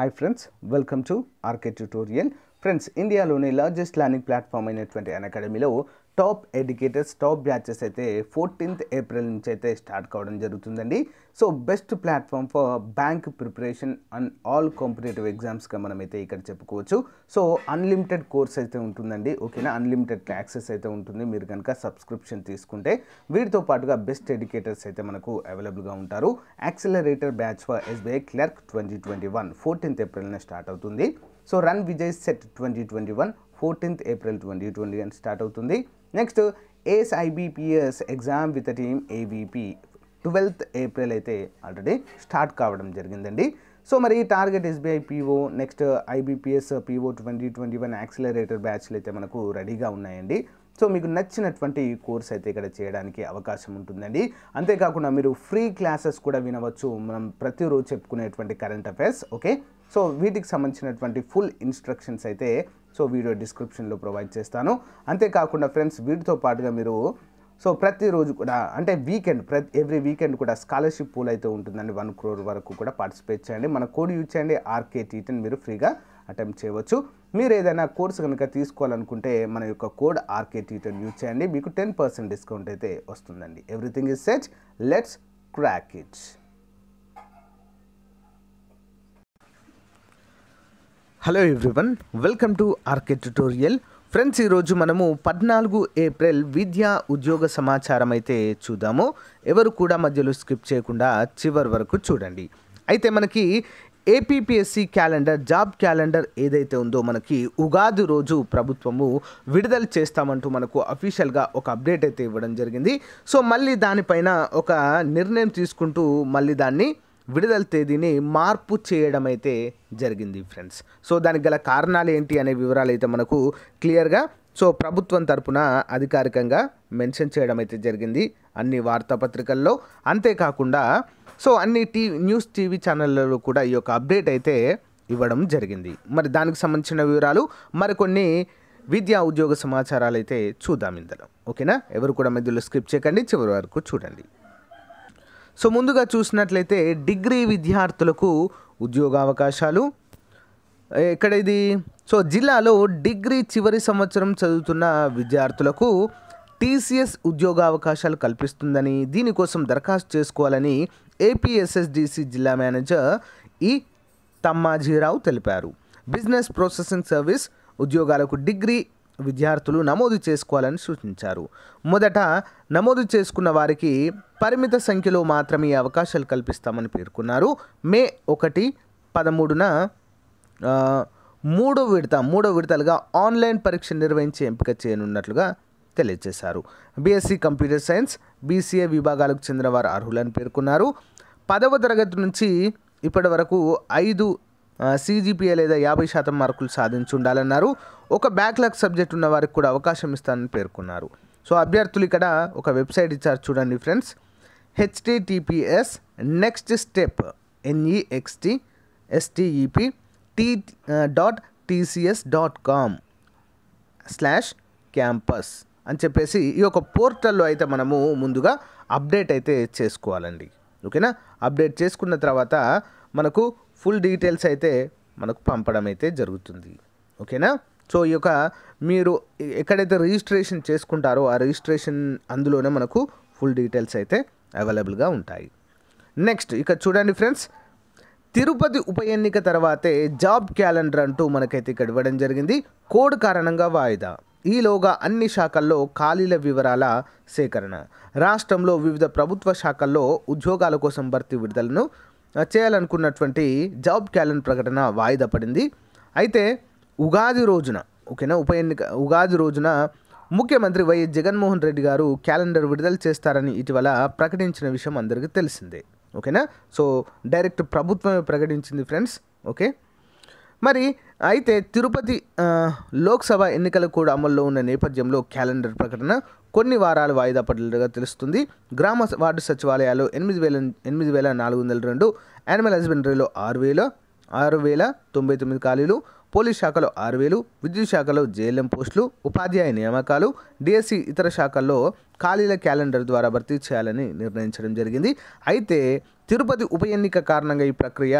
hi friends welcome to RK tutorial friends ఇండియాలోని largest learning platform అయినటువంటి అన్ అకాడమీలో టాప్ ఎడ్యుకేటర్స్ టాప్ బ్యాచెస్ అయితే ఫోర్టీన్త్ ఏప్రిల్ నుంచి అయితే స్టార్ట్ కావడం జరుగుతుందండి so best platform for bank preparation and all competitive ఎగ్జామ్స్గా మనమైతే ఇక్కడ చెప్పుకోవచ్చు సో అన్లిమిటెడ్ కోర్స్ అయితే ఉంటుందండి ఓకేనా అన్లిమిటెడ్ యాక్సెస్ అయితే ఉంటుంది మీరు కనుక సబ్స్క్రిప్షన్ తీసుకుంటే వీటితో పాటుగా బెస్ట్ ఎడ్యుకేటర్స్ అయితే మనకు అవైలబుల్గా ఉంటారు accelerator batch for SBI clerk twenty twenty one fourteenth ఏప్రిల్నే స్టార్ట్ అవుతుంది so run Vijay set twenty twenty one fourteenth April twenty twenty one start అవుతుంది నెక్స్ట్ ఏఎస్ఐబిపిఎస్ exam with team ABP twelfth April అయితే already start కావడం జరిగిందండి so మరి target SBI PO next IBPS PO twenty twenty one accelerator బ్యాచ్లు అయితే మనకు రెడీగా ఉన్నాయండి సో మీకు నచ్చినటువంటి కోర్స్ అయితే ఇక్కడ చేయడానికి అవకాశం ఉంటుందండి అంతేకాకుండా మీరు ఫ్రీ క్లాసెస్ కూడా వినవచ్చు మనం ప్రతిరోజు చెప్పుకునేటువంటి కరెంట్ అఫైర్స్ ఓకే సో వీటికి సంబంధించినటువంటి ఫుల్ ఇన్స్ట్రక్షన్స్ అయితే సో వీడియో డిస్క్రిప్షన్లో ప్రొవైడ్ చేస్తాను అంతేకాకుండా ఫ్రెండ్స్ వీటితో పాటుగా మీరు సో ప్రతిరోజు కూడా అంటే వీకెండ్ ప్రతి ఎవ్రీ వీకెండ్ కూడా స్కాలర్షిప్ పూల్ అయితే ఉంటుందండి వన్ క్రోర్ వరకు కూడా పార్టిసిపేట్ చేయండి మన కోడ్ యూజ్ చేయండి ఆర్కే టీటెన్ మీరు ఫ్రీగా అటెంప్ట్ చేయవచ్చు మీరు ఏదైనా కోర్సు కనుక తీసుకోవాలనుకుంటే మన యొక్క కోడ్ ఆర్కే టీటెన్ యూజ్ చేయండి మీకు టెన్ పర్సెంట్ డిస్కౌంట్ అయితే వస్తుందండి everything is set let's crack it's hello everyone welcome to RK tutorial friends ఈరోజు మనము పద్నాలుగు ఏప్రిల్ విద్యా ఉద్యోగ సమాచారం అయితే చూద్దాము ఎవరు కూడా మధ్యలో స్కిప్ చేయకుండా చివరి వరకు చూడండి అయితే మనకి ఏపీపీఎస్సీ క్యాలెండర్ జాబ్ క్యాలెండర్ ఏదైతే ఉందో మనకి ఉగాది రోజు ప్రభుత్వము విడుదల చేస్తామంటూ మనకు అఫీషియల్గా ఒక అప్డేట్ అయితే ఇవ్వడం జరిగింది సో మళ్ళీ దానిపైన ఒక నిర్ణయం తీసుకుంటూ మళ్ళీ దాన్ని విడుదల తేదీని మార్పు చేయడం అయితే జరిగింది ఫ్రెండ్స్ సో దానికి గల కారణాలు ఏంటి అనే వివరాలు అయితే మనకు క్లియర్గా సో ప్రభుత్వం తరపున అధికారికంగా మెన్షన్ చేయడం అయితే జరిగింది అన్ని వార్తాపత్రికల్లో అంతేకాకుండా సో అన్ని టీవీ న్యూస్ టీవీ ఛానళ్ళలో కూడా ఈ యొక్క అప్డేట్ అయితే ఇవ్వడం జరిగింది మరి దానికి సంబంధించిన వివరాలు మరికొన్ని విద్యా ఉద్యోగ సమాచారాలు అయితే చూద్దాం ఇందులో ఓకేనా ఎవరు కూడా మధ్యలో స్క్రిప్ట్ చేయకండి చివరి వరకు చూడండి సో ముందుగా చూసినట్లయితే డిగ్రీ విద్యార్థులకు ఉద్యోగ అవకాశాలు ఇక్కడ ఇది సో జిల్లాలో డిగ్రీ చివరి సంవత్సరం చదువుతున్న విద్యార్థులకు టీసీఎస్ ఉద్యోగ అవకాశాలు కల్పిస్తుందని దీనికోసం దరఖాస్తు చేసుకోవాలని ఏపీఎస్ఎస్డిసి జిల్లా మేనేజర్ ఈ తమ్మాజీరావు తెలిపారు బిజినెస్ ప్రాసెసింగ్ సర్వీస్ ఉద్యోగాలకు డిగ్రీ విద్యార్థులు నమోదు చేసుకోవాలని సూచించారు మొదట నమోదు చేసుకున్న వారికి పరిమిత సంఖ్యలో మాత్రమే అవకాశాలు కల్పిస్తామని పేర్కొన్నారు మే ఒకటి పదమూడున మూడో విడత మూడో విడతలుగా ఆన్లైన్ పరీక్ష నిర్వహించి ఎంపిక చేయనున్నట్లుగా తెలియజేశారు బీఎస్సీ కంప్యూటర్ సైన్స్ బీసీఏ విభాగాలకు చెందిన వారు అర్హులని పేర్కొన్నారు పదవ తరగతి నుంచి ఇప్పటి వరకు ఐదు సీజీపీఏ లేదా యాభై శాతం మార్కులు సాధించి ఉండాలన్నారు ఒక బ్యాక్లాగ్ సబ్జెక్ట్ ఉన్న వారికి కూడా అవకాశం ఇస్తానని పేర్కొన్నారు సో అభ్యర్థులు ఇక్కడ ఒక వెబ్సైట్ ఇచ్చారు చూడండి friends HTTPS next step N E X T S T E P T dot TCS dot com slash campus అని చెప్పేసి ఈ యొక్క పోర్టల్లో అయితే మనము ముందుగా అప్డేట్ అయితే చేసుకోవాలండి ఓకేనా అప్డేట్ చేసుకున్న తర్వాత మనకు ఫుల్ డీటెయిల్స్ అయితే మనకు పంపడం అయితే జరుగుతుంది ఓకేనా సో ఈ యొక్క మీరు ఎక్కడైతే రిజిస్ట్రేషన్ చేసుకుంటారో ఆ రిజిస్ట్రేషన్ అందులోనే మనకు ఫుల్ డీటెయిల్స్ అయితే అవైలబుల్గా ఉంటాయి నెక్స్ట్ ఇక చూడండి ఫ్రెండ్స్ తిరుపతి ఉప ఎన్నిక తర్వాతే జాబ్ క్యాలెండర్ అంటూ మనకైతే ఇక్కడ ఇవ్వడం జరిగింది కోడ్ కారణంగా వాయిదా ఈలోగా అన్ని శాఖల్లో ఖాళీల వివరాల సేకరణ రాష్ట్రంలో వివిధ ప్రభుత్వ శాఖల్లో ఉద్యోగాల కోసం భర్తీ విడుదలను చేయాలనుకున్నటువంటి జాబ్ క్యాలెండర్ ప్రకటన వాయిదా పడింది అయితే ఉగాది రోజున ఓకేనా ఉప ఎన్నిక ఉగాది రోజున ముఖ్యమంత్రి వైఎస్ జగన్మోహన్ రెడ్డి గారు క్యాలెండర్ విడుదల చేస్తారని ఇటీవల ప్రకటించిన విషయం అందరికీ తెలిసిందే ఓకేనా సో డైరెక్ట్ ప్రభుత్వమే ప్రకటించింది ఫ్రెండ్స్ ఓకే మరి అయితే తిరుపతి లోక్సభ ఎన్నికలు కూడా అమల్లో ఉన్న నేపథ్యంలో క్యాలెండర్ ప్రకటన కొన్ని వారాలు వాయిదా పడ్డట్టుగా తెలుస్తుంది గ్రామ వార్డు సచివాలయాలు ఎనిమిది వేల ఎనిమిది వేల నాలుగు వందల రెండు యానిమల్ హస్బెండరీలో ఆరు వేల ఆరు వేల తొంభై తొమ్మిది ఖాళీలు పోలీస్ శాఖలో ఆరు వేలు విద్యుత్ శాఖలో జేఎల్ఎం పోస్టులు ఉపాధ్యాయ నియామకాలు డిఎస్సి ఇతర శాఖల్లో ఖాళీల క్యాలెండర్ ద్వారా భర్తీ చేయాలని నిర్ణయించడం జరిగింది అయితే తిరుపతి ఉప ఎన్నిక కారణంగా ఈ ప్రక్రియ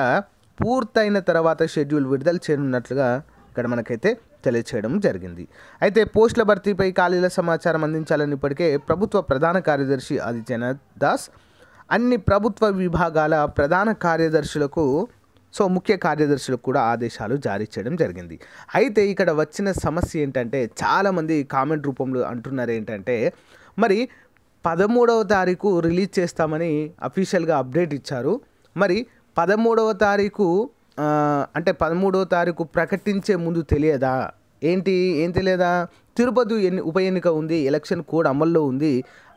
పూర్తయిన తర్వాత షెడ్యూల్ విడుదల చేయనున్నట్లుగా ఇక్కడ మనకైతే తెలియచేయడం జరిగింది అయితే పోస్టుల భర్తీపై ఖాళీల సమాచారం అందించాలని ఇప్పటికే ప్రభుత్వ ప్రధాన కార్యదర్శి ఆదిత్యనాథ్ దాస్ అన్ని ప్రభుత్వ విభాగాల ప్రధాన కార్యదర్శులకు సో ముఖ్య కార్యదర్శులకు కూడా ఆదేశాలు జారీ చేయడం జరిగింది అయితే ఇక్కడ వచ్చిన సమస్య ఏంటంటే చాలామంది కామెంట్ రూపంలో అంటున్నారు ఏంటంటే మరి పదమూడవ తారీఖు రిలీజ్ చేస్తామని అఫీషియల్గా అప్డేట్ ఇచ్చారు మరి పదమూడవ తారీఖు అంటే పదమూడవ తారీఖు ప్రకటించే ముందు తెలియదా ఏంటి ఏం తెలియదా తిరుపతి ఎన్ని ఉప ఎన్నిక ఉంది ఎలక్షన్ కోడ్ అమల్లో ఉంది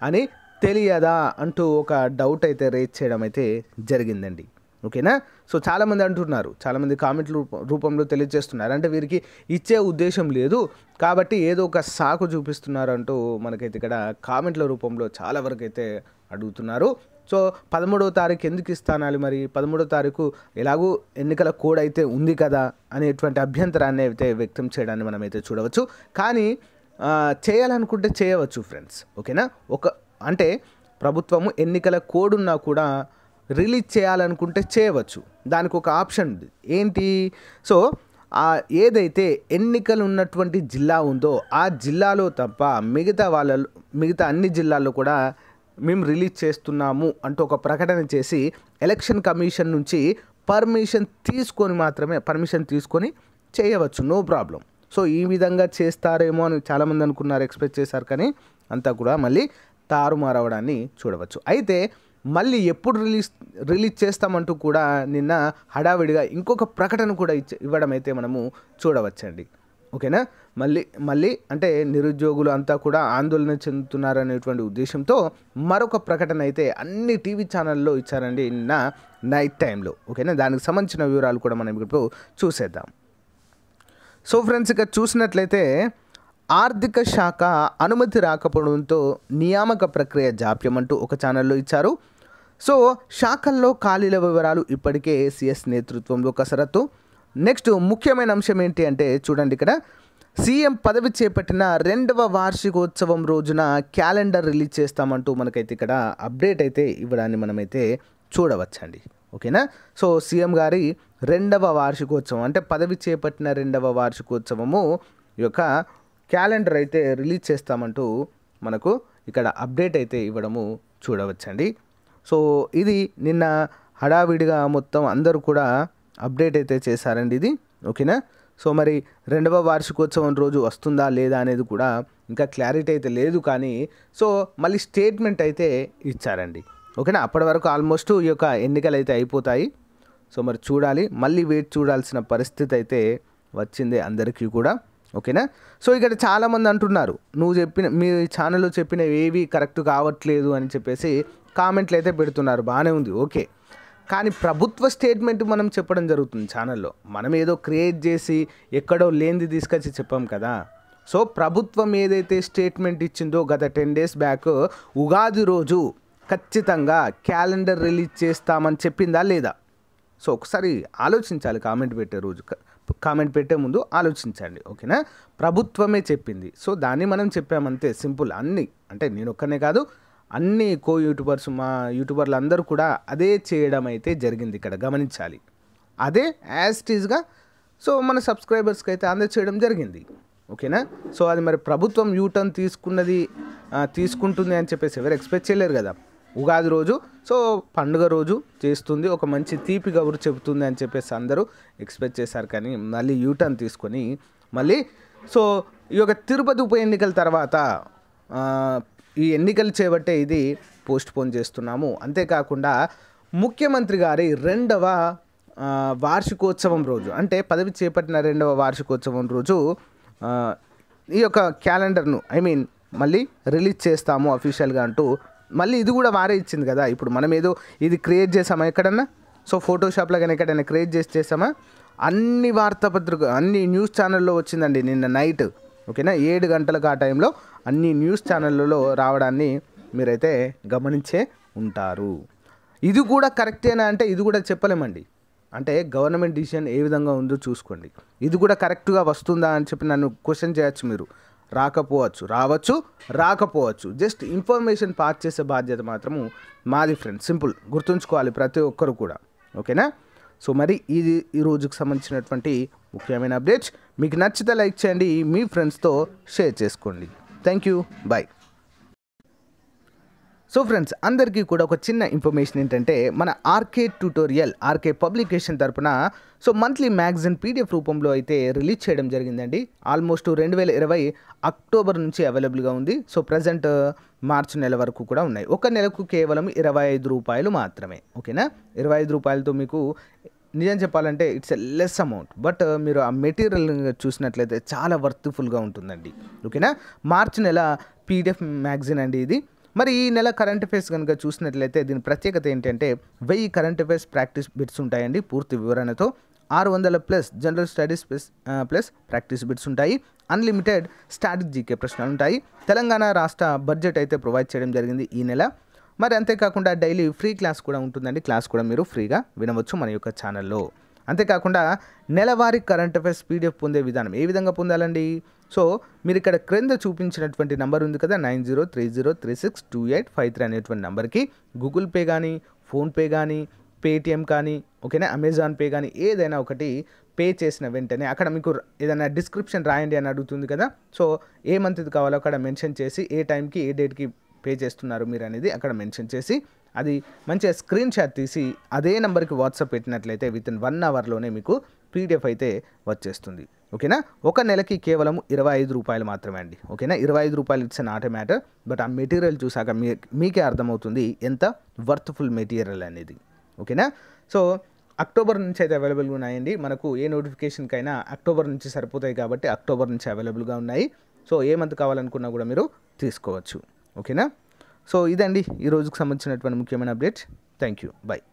అని తెలియదా అంటూ ఒక డౌట్ అయితే రేజ్ చేయడం అయితే జరిగిందండి ఓకేనా సో చాలామంది అంటున్నారు చాలామంది కామెంట్ల రూపంలో తెలియజేస్తున్నారు అంటే వీరికి ఇచ్చే ఉద్దేశం లేదు కాబట్టి ఏదో ఒక సాకు చూపిస్తున్నారు అంటూ మనకైతే ఇక్కడ కామెంట్ల రూపంలో చాలా వరకు అయితే అడుగుతున్నారు సో పదమూడవ తారీఖు ఎందుకు ఇస్తానాలి మరి పదమూడవ తారీఖు ఎలాగూ ఎన్నికల కోడ్ అయితే ఉంది కదా అనేటువంటి అభ్యంతరాన్ని అయితే వ్యక్తం చేయడాన్ని మనం అయితే చూడవచ్చు కానీ చేయాలనుకుంటే చేయవచ్చు ఫ్రెండ్స్ ఓకేనా ఒక అంటే ప్రభుత్వము ఎన్నికల కోడ్ ఉన్నా కూడా రిలీజ్ చేయాలనుకుంటే చేయవచ్చు దానికి ఒక ఆప్షన్ ఉంది ఏంటి సో ఏదైతే ఎన్నికలు ఉన్నటువంటి జిల్లా ఉందో ఆ జిల్లాలో తప్ప మిగతా వాళ్ళలో మిగతా అన్ని జిల్లాల్లో కూడా మేము రిలీజ్ చేస్తున్నాము అంటూ ఒక ప్రకటన చేసి ఎలక్షన్ కమిషన్ నుంచి పర్మిషన్ తీసుకొని మాత్రమే పర్మిషన్ తీసుకొని చేయవచ్చు నో ప్రాబ్లం సో ఈ విధంగా చేస్తారేమో అని చాలామంది అనుకున్నారు ఎక్స్పెక్ట్ చేశారు కానీ అంతా కూడా మళ్ళీ తారుమారవడాన్ని చూడవచ్చు అయితే మళ్ళీ ఎప్పుడు రిలీజ్ రిలీజ్ చేస్తామంటూ కూడా నిన్న హడావిడిగా ఇంకొక ప్రకటన కూడా ఇచ్చే ఇవ్వడం అయితే మనము చూడవచ్చండి ఓకేనా మళ్ళీ మళ్ళీ అంటే నిరుద్యోగులు అంతా కూడా ఆందోళన చెందుతున్నారనేటువంటి ఉద్దేశంతో మరొక ప్రకటన అయితే అన్ని టీవీ ఛానల్లో ఇచ్చారండి నిన్న నైట్ టైంలో ఓకేనా దానికి సంబంధించిన వివరాలు కూడా మనం ఇప్పుడు చూసేద్దాం సో ఫ్రెండ్స్ ఇక చూసినట్లయితే ఆర్థిక శాఖ అనుమతి రాకపోవడంతో నియామక ప్రక్రియ జాప్యం అంటూ ఒక ఛానల్లో ఇచ్చారు సో శాఖల్లో ఖాళీల వివరాలు ఇప్పటికే సిఎస్ నేతృత్వంలో కసరత్తు నెక్స్ట్ ముఖ్యమైన అంశం ఏంటి అంటే చూడండి ఇక్కడ సీఎం పదవి చేపట్టిన రెండవ వార్షికోత్సవం రోజున క్యాలెండర్ రిలీజ్ చేస్తామంటూ మనకైతే ఇక్కడ అప్డేట్ అయితే ఇవ్వడాన్ని మనమైతే చూడవచ్చండి ఓకేనా సో సీఎం గారి రెండవ వార్షికోత్సవం అంటే పదవి చేపట్టిన రెండవ వార్షికోత్సవము యొక్క క్యాలెండర్ అయితే రిలీజ్ చేస్తామంటూ మనకు ఇక్కడ అప్డేట్ అయితే ఇవ్వడము చూడవచ్చండి సో ఇది నిన్న హడావిడిగా మొత్తం అందరూ కూడా అప్డేట్ అయితే చేశారండి ఇది ఓకేనా సో మరి రెండవ వార్షికోత్సవం రోజు వస్తుందా లేదా అనేది కూడా ఇంకా క్లారిటీ అయితే లేదు కానీ సో మళ్ళీ స్టేట్మెంట్ అయితే ఇచ్చారండి ఓకేనా అప్పటి వరకు ఆల్మోస్ట్ ఈ యొక్క ఎన్నికలు అయితే అయిపోతాయి సో మరి చూడాలి మళ్ళీ వెయిట్ చూడాల్సిన పరిస్థితి అయితే వచ్చింది అందరికీ కూడా ఓకేనా సో ఇక్కడ చాలామంది అంటున్నారు నువ్వు చెప్పిన మీ ఛానల్లో చెప్పినవి ఏవి కరెక్ట్ కావట్లేదు అని చెప్పేసి కామెంట్లు అయితే పెడుతున్నారు బాగానే ఉంది ఓకే కానీ ప్రభుత్వ స్టేట్మెంట్ మనం చెప్పడం జరుగుతుంది ఛానల్లో మనం ఏదో క్రియేట్ చేసి ఎక్కడో లేనిది తీసుకొచ్చి చెప్పాం కదా సో ప్రభుత్వం ఏదైతే స్టేట్మెంట్ ఇచ్చిందో గత టెన్ డేస్ బ్యాక్ ఉగాది రోజు ఖచ్చితంగా క్యాలెండర్ రిలీజ్ చేస్తామని చెప్పిందా లేదా సో ఒకసారి ఆలోచించాలి కామెంట్ పెట్టే రోజు కామెంట్ పెట్టే ముందు ఆలోచించండి ఓకేనా ప్రభుత్వమే చెప్పింది సో దాన్ని మనం చెప్పామంతే సింపుల్ అన్నీ అంటే నేను ఒక్కనే కాదు అన్ని కో యూట్యూబర్స్ మా యూట్యూబర్లు అందరూ కూడా అదే చేయడం అయితే జరిగింది ఇక్కడ గమనించాలి అదే యాజ్ టీజ్గా సో మన సబ్స్క్రైబర్స్కి అయితే అందచేయడం జరిగింది ఓకేనా సో అది మరి ప్రభుత్వం యూటర్న్ తీసుకున్నది తీసుకుంటుంది అని చెప్పేసి ఎవరు ఎక్స్పెక్ట్ చేయలేరు కదా ఉగాది రోజు సో పండుగ రోజు చేస్తుంది ఒక మంచి తీపి గబురు చెబుతుంది అని చెప్పేసి అందరూ ఎక్స్పెక్ట్ చేశారు కానీ మళ్ళీ యూటర్న్ తీసుకొని మళ్ళీ సో ఈ యొక్క తిరుపతి ఉప ఎన్నికల తర్వాత ఈ ఎన్నికలు చేపట్టే ఇది పోస్ట్ పోన్ చేస్తున్నాము అంతేకాకుండా ముఖ్యమంత్రి గారి రెండవ వార్షికోత్సవం రోజు అంటే పదవి చేపట్టిన రెండవ వార్షికోత్సవం రోజు ఈ యొక్క క్యాలెండర్ను ఐ మీన్ మళ్ళీ రిలీజ్ చేస్తాము అఫీషియల్గా అంటూ మళ్ళీ ఇది కూడా వారే ఇచ్చింది కదా ఇప్పుడు మనం ఏదో ఇది క్రియేట్ చేసామా ఎక్కడన్నా సో ఫోటోషాప్లో కానీ ఎక్కడైనా క్రియేట్ చేసి చేసామా అన్ని వార్తాపత్రిక అన్ని న్యూస్ ఛానల్లో వచ్చిందండి నిన్న నైట్ ఓకేనా ఏడు గంటలకు ఆ టైంలో అన్ని న్యూస్ ఛానళ్ళలో రావడాన్ని మీరైతే గమనించే ఉంటారు ఇది కూడా కరెక్టేనా అంటే ఇది కూడా చెప్పలేమండి అంటే గవర్నమెంట్ డిసిషన్ ఏ విధంగా ఉందో చూసుకోండి ఇది కూడా కరెక్ట్గా వస్తుందా అని చెప్పి నన్ను క్వశ్చన్ చేయొచ్చు మీరు రాకపోవచ్చు రావచ్చు రాకపోవచ్చు జస్ట్ ఇన్ఫర్మేషన్ పాస్ చేసే బాధ్యత మాత్రము మాది ఫ్రెండ్ సింపుల్ గుర్తుంచుకోవాలి ప్రతి ఒక్కరు కూడా ఓకేనా సో మరి ఇది ఈ రోజుకు సంబంధించినటువంటి ముఖ్యమైన అప్డేట్స్ మీకు నచ్చితే లైక్ చేయండి మీ ఫ్రెండ్స్తో షేర్ చేసుకోండి thank you bye so friends అందరికీ కూడా ఒక చిన్న ఇన్ఫర్మేషన్ ఏంటంటే మన ఆర్కే ట్యూటోరియల్ ఆర్కే పబ్లికేషన్ తరపున సో మంత్లీ మ్యాగజైన్ పీడిఎఫ్ రూపంలో అయితే రిలీజ్ చేయడం జరిగిందండి ఆల్మోస్ట్ రెండు వేల ఇరవై అక్టోబర్ నుంచి అవైలబుల్గా ఉంది సో ప్రజెంట్ మార్చి నెల వరకు కూడా ఉన్నాయి ఒక నెలకు కేవలం ఇరవై ఐదు రూపాయలు మాత్రమే ఓకేనా ఇరవై ఐదు రూపాయలతో మీకు నిజం చెప్పాలంటే it's a less amount but uh, మీరు ఆ మెటీరియల్ చూసినట్లయితే చాలా వర్త్ఫుల్గా ఉంటుందండి ఓకేనా మార్చ్ నెల పీడిఎఫ్ మ్యాగజైన్ అండి ఇది మరి ఈ నెల కరెంట్ అఫేర్స్ కనుక చూసినట్లయితే దీని ప్రత్యేకత ఏంటంటే వెయ్యి కరెంట్ అఫేర్స్ ప్రాక్టీస్ బిట్స్ ఉంటాయండి పూర్తి వివరణతో ఆరు వందల plus general studies plus plus practice bits ఉంటాయి అన్లిమిటెడ్ స్టాటిక్ జీకే ప్రశ్నలు ఉంటాయి తెలంగాణ రాష్ట్ర బడ్జెట్ అయితే ప్రొవైడ్ చేయడం జరిగింది ఈ నెల మరి అంతేకాకుండా డైలీ ఫ్రీ క్లాస్ కూడా ఉంటుందండి క్లాస్ కూడా మీరు ఫ్రీగా వినవచ్చు మన యొక్క ఛానల్లో అంతేకాకుండా నెలవారీ కరెంట్ అఫైర్స్ పీడిఎఫ్ పొందే విధానం ఏ విధంగా పొందాలండి సో మీరు ఇక్కడ క్రింద చూపించినటువంటి నంబర్ ఉంది కదా nine zero three zero three six two eight five three అనేటువంటి నెంబర్కి గూగుల్ పే కానీ ఫోన్పే కానీ పేటిఎం కానీ ఓకేనా అమెజాన్ పే కానీ ఏదైనా ఒకటి పే చేసిన వెంటనే అక్కడ మీకు ఏదైనా డిస్క్రిప్షన్ రాయండి అని అడుగుతుంది కదా సో ఏ మంత్ది కావాలో అక్కడ మెన్షన్ చేసి ఏ టైంకి ఏ డేట్కి పే చేస్తున్నారు మీరు అనేది అక్కడ మెన్షన్ చేసి అది మంచిగా స్క్రీన్ షాట్ తీసి అదే నెంబర్కి వాట్సాప్ పెట్టినట్లయితే విత్ ఇన్ వన్ అవర్లోనే మీకు పీడిఎఫ్ అయితే వచ్చేస్తుంది ఓకేనా ఒక నెలకి కేవలం ఇరవై ఐదు రూపాయలు మాత్రమే అండి ఓకేనా ఇరవై ఐదు రూపాయలు it's not a matter but ఆ మెటీరియల్ చూసాక మీ మీకే అర్థమవుతుంది ఎంత వర్త్ఫుల్ మెటీరియల్ అనేది ఓకేనా సో అక్టోబర్ నుంచి అయితే అవైలబుల్గా ఉన్నాయండి మనకు ఏ నోటిఫికేషన్కైనా అక్టోబర్ నుంచి సరిపోతాయి కాబట్టి అక్టోబర్ నుంచి అవైలబుల్గా ఉన్నాయి సో ఏ మంత్ కావాలనుకున్నా కూడా మీరు తీసుకోవచ్చు ఓకేనా సో ఇదండి ఈరోజుకు సంబంధించినటువంటి ముఖ్యమైన అప్డేట్ థ్యాంక్ యూ బాయ్